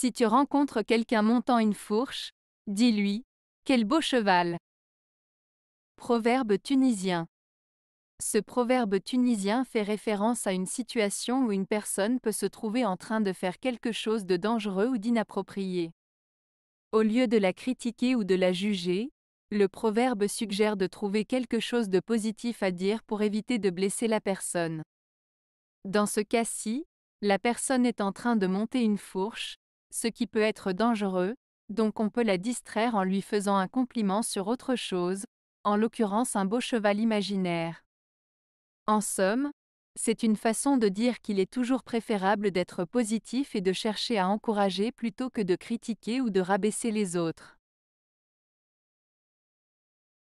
Si tu rencontres quelqu'un montant une fourche, dis-lui, quel beau cheval. Proverbe tunisien. Ce proverbe tunisien fait référence à une situation où une personne peut se trouver en train de faire quelque chose de dangereux ou d'inapproprié. Au lieu de la critiquer ou de la juger, le proverbe suggère de trouver quelque chose de positif à dire pour éviter de blesser la personne. Dans ce cas-ci, la personne est en train de monter une fourche, ce qui peut être dangereux, donc on peut la distraire en lui faisant un compliment sur autre chose, en l'occurrence un beau cheval imaginaire. En somme, c'est une façon de dire qu'il est toujours préférable d'être positif et de chercher à encourager plutôt que de critiquer ou de rabaisser les autres.